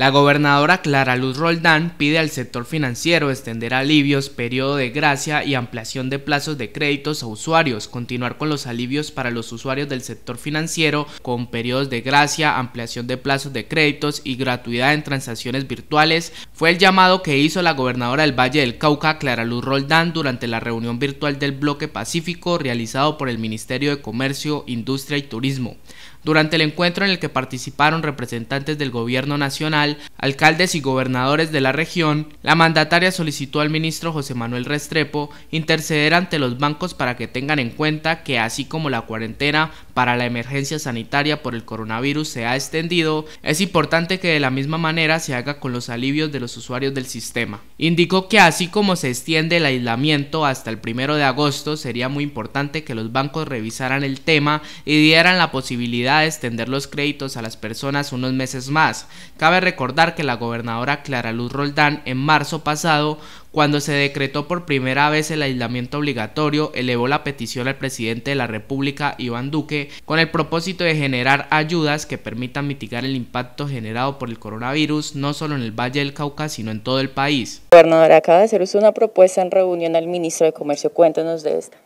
La gobernadora Clara Luz Roldán pide al sector financiero extender alivios, periodo de gracia y ampliación de plazos de créditos a usuarios, continuar con los alivios para los usuarios del sector financiero con periodos de gracia, ampliación de plazos de créditos y gratuidad en transacciones virtuales, fue el llamado que hizo la gobernadora del Valle del Cauca, Clara Luz Roldán, durante la reunión virtual del bloque pacífico realizado por el Ministerio de Comercio, Industria y Turismo. Durante el encuentro en el que participaron representantes del gobierno nacional, alcaldes y gobernadores de la región, la mandataria solicitó al ministro José Manuel Restrepo interceder ante los bancos para que tengan en cuenta que así como la cuarentena para la emergencia sanitaria por el coronavirus se ha extendido, es importante que de la misma manera se haga con los alivios de los usuarios del sistema. Indicó que así como se extiende el aislamiento hasta el primero de agosto, sería muy importante que los bancos revisaran el tema y dieran la posibilidad extender los créditos a las personas unos meses más. Cabe recordar que la gobernadora Clara Luz Roldán en marzo pasado cuando se decretó por primera vez el aislamiento obligatorio, elevó la petición al presidente de la República, Iván Duque, con el propósito de generar ayudas que permitan mitigar el impacto generado por el coronavirus, no solo en el Valle del Cauca, sino en todo el país. gobernadora acaba de hacer usted una propuesta en reunión al ministro de Comercio. Cuéntanos de esta.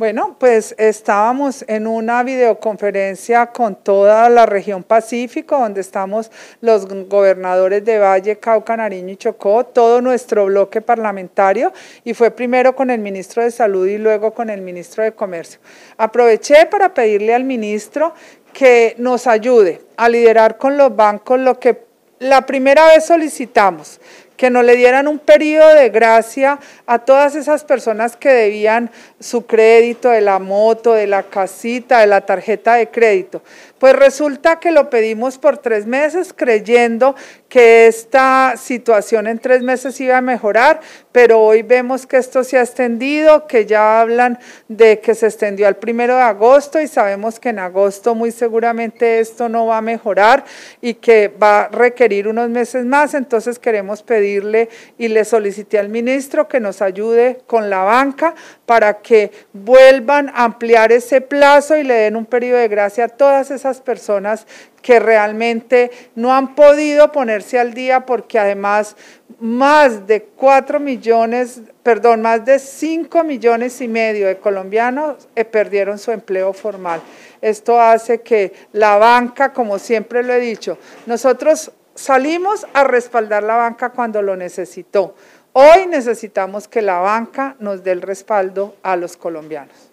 Bueno, pues estábamos en una videoconferencia con toda la región Pacífico, donde estamos los gobernadores de Valle, Cauca, Nariño y Chocó, todo nuestro bloque parlamentario, y fue primero con el ministro de Salud y luego con el ministro de Comercio. Aproveché para pedirle al ministro que nos ayude a liderar con los bancos lo que la primera vez solicitamos, que no le dieran un periodo de gracia a todas esas personas que debían su crédito de la moto, de la casita, de la tarjeta de crédito. Pues resulta que lo pedimos por tres meses creyendo que esta situación en tres meses iba a mejorar, pero hoy vemos que esto se ha extendido, que ya hablan de que se extendió al primero de agosto y sabemos que en agosto muy seguramente esto no va a mejorar y que va a requerir unos meses más, entonces queremos pedirle y le solicité al ministro que nos ayude con la banca para que vuelvan a ampliar ese plazo y le den un periodo de gracia a todas esas personas que realmente no han podido ponerse al día porque además más de 4 millones, perdón, más de 5 millones y medio de colombianos eh, perdieron su empleo formal. Esto hace que la banca, como siempre lo he dicho, nosotros salimos a respaldar la banca cuando lo necesitó. Hoy necesitamos que la banca nos dé el respaldo a los colombianos.